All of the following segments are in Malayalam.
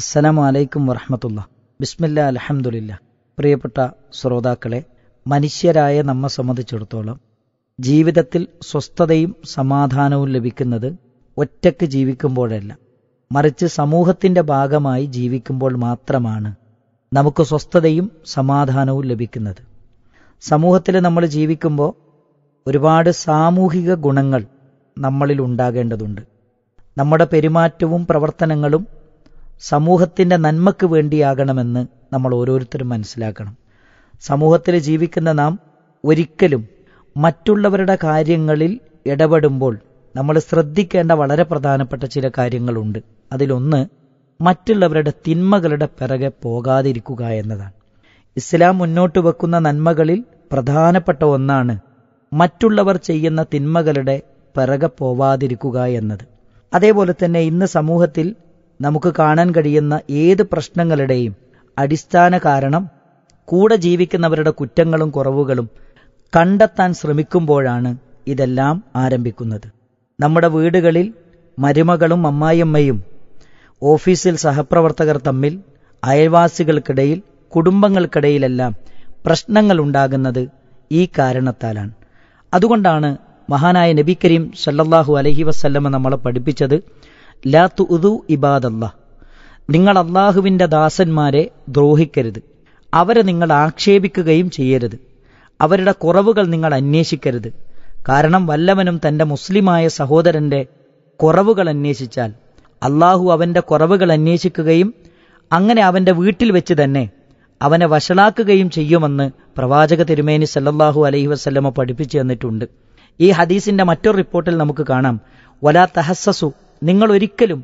അസ്സലാമു അലൈക്കും വറഹമത്തുള്ള ബിസ്മില്ല അലഹമുല്ല പ്രിയപ്പെട്ട ശ്രോതാക്കളെ മനുഷ്യരായ നമ്മെ സംബന്ധിച്ചിടത്തോളം ജീവിതത്തിൽ സ്വസ്ഥതയും സമാധാനവും ലഭിക്കുന്നത് ഒറ്റയ്ക്ക് ജീവിക്കുമ്പോഴല്ല മറിച്ച് സമൂഹത്തിൻ്റെ ഭാഗമായി ജീവിക്കുമ്പോൾ മാത്രമാണ് നമുക്ക് സ്വസ്ഥതയും സമാധാനവും ലഭിക്കുന്നത് സമൂഹത്തിൽ നമ്മൾ ജീവിക്കുമ്പോൾ ഒരുപാട് സാമൂഹിക ഗുണങ്ങൾ നമ്മളിൽ ഉണ്ടാകേണ്ടതുണ്ട് നമ്മുടെ പെരുമാറ്റവും പ്രവർത്തനങ്ങളും സമൂഹത്തിൻ്റെ നന്മയ്ക്ക് വേണ്ടിയാകണമെന്ന് നമ്മൾ ഓരോരുത്തരും മനസ്സിലാക്കണം സമൂഹത്തിൽ ജീവിക്കുന്ന നാം ഒരിക്കലും മറ്റുള്ളവരുടെ കാര്യങ്ങളിൽ ഇടപെടുമ്പോൾ നമ്മൾ ശ്രദ്ധിക്കേണ്ട വളരെ പ്രധാനപ്പെട്ട ചില കാര്യങ്ങളുണ്ട് അതിലൊന്ന് മറ്റുള്ളവരുടെ തിന്മകളുടെ പിറകെ പോകാതിരിക്കുക എന്നതാണ് ഇസ്ലാം മുന്നോട്ട് വെക്കുന്ന നന്മകളിൽ പ്രധാനപ്പെട്ട ഒന്നാണ് മറ്റുള്ളവർ ചെയ്യുന്ന തിന്മകളുടെ പിറകെ പോവാതിരിക്കുക എന്നത് അതേപോലെ തന്നെ ഇന്ന് സമൂഹത്തിൽ നമുക്ക് കാണാൻ കഴിയുന്ന ഏത് പ്രശ്നങ്ങളുടെയും അടിസ്ഥാന കാരണം കൂടെ ജീവിക്കുന്നവരുടെ കുറ്റങ്ങളും കുറവുകളും കണ്ടെത്താൻ ശ്രമിക്കുമ്പോഴാണ് ഇതെല്ലാം ആരംഭിക്കുന്നത് നമ്മുടെ വീടുകളിൽ മരുമകളും അമ്മായിയമ്മയും ഓഫീസിൽ സഹപ്രവർത്തകർ തമ്മിൽ അയൽവാസികൾക്കിടയിൽ കുടുംബങ്ങൾക്കിടയിലെല്ലാം പ്രശ്നങ്ങൾ ഉണ്ടാകുന്നത് ഈ കാരണത്താലാണ് അതുകൊണ്ടാണ് മഹാനായ നബി കരീം സല്ലാഹു അലഹി വസ്ല്ലമ നമ്മളെ പഠിപ്പിച്ചത് ലാത്തു ഉദു ഇബാദല്ലാ നിങ്ങൾ അള്ളാഹുവിൻ്റെ ദാസന്മാരെ ദ്രോഹിക്കരുത് അവരെ നിങ്ങൾ ആക്ഷേപിക്കുകയും ചെയ്യരുത് അവരുടെ കുറവുകൾ നിങ്ങൾ അന്വേഷിക്കരുത് കാരണം വല്ലവനും തൻ്റെ മുസ്ലിമായ സഹോദരൻ്റെ കുറവുകൾ അന്വേഷിച്ചാൽ അള്ളാഹു അവൻ്റെ കുറവുകൾ അന്വേഷിക്കുകയും അങ്ങനെ അവൻ്റെ വീട്ടിൽ വെച്ച് തന്നെ അവനെ വഷളാക്കുകയും ചെയ്യുമെന്ന് പ്രവാചക തിരുമേനി സല്ലാഹു അലൈഹി വസ്ലമ പഠിപ്പിച്ചു തന്നിട്ടുണ്ട് ഈ ഹദീസിന്റെ മറ്റൊരു റിപ്പോർട്ടിൽ നമുക്ക് കാണാം വലാ തഹസ്സസു നിങ്ങൾ ഒരിക്കലും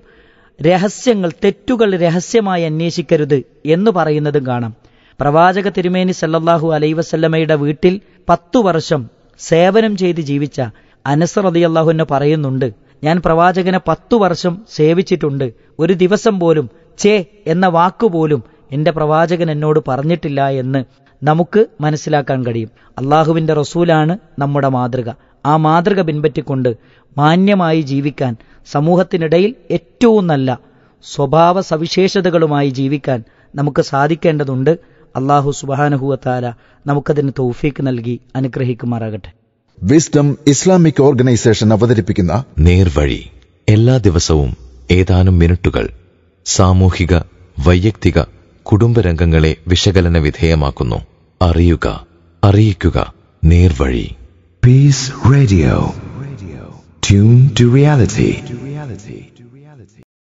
രഹസ്യങ്ങൾ തെറ്റുകൾ രഹസ്യമായി അന്വേഷിക്കരുത് എന്ന് പറയുന്നതും കാണാം പ്രവാചക തിരുമേനി സല്ലാഹു വസല്ലമയുടെ വീട്ടിൽ പത്തു വർഷം സേവനം ചെയ്ത് ജീവിച്ച അനസർ അലി അള്ളാഹുവിനെ പറയുന്നുണ്ട് ഞാൻ പ്രവാചകനെ പത്തു വർഷം സേവിച്ചിട്ടുണ്ട് ഒരു ദിവസം പോലും ചേ എന്ന വാക്കുപോലും എൻ്റെ പ്രവാചകൻ എന്നോട് പറഞ്ഞിട്ടില്ല എന്ന് നമുക്ക് മനസ്സിലാക്കാൻ കഴിയും അള്ളാഹുവിന്റെ റസൂലാണ് നമ്മുടെ മാതൃക ആ മാതൃക പിൻപറ്റിക്കൊണ്ട് മാന്യമായി ജീവിക്കാൻ സമൂഹത്തിനിടയിൽ ഏറ്റവും നല്ല സ്വഭാവ സവിശേഷതകളുമായി ജീവിക്കാൻ നമുക്ക് സാധിക്കേണ്ടതുണ്ട് അള്ളാഹു സുബാനഹുവത്താല നമുക്കതിന് തൗഫീക്ക് നൽകി അനുഗ്രഹിക്കുമാറാകട്ടെ വിസ്ഡം ഇസ്ലാമിക് ഓർഗനൈസേഷൻ അവതരിപ്പിക്കുന്ന നേർവഴി എല്ലാ ദിവസവും ഏതാനും മിനിറ്റുകൾ സാമൂഹിക വൈയക്തിക കുടുംബരംഗങ്ങളെ വിശകലന വിധേയമാക്കുന്നു അറിയുക അറിയിക്കുക നേർവഴി Peace Radio. Tune to reality.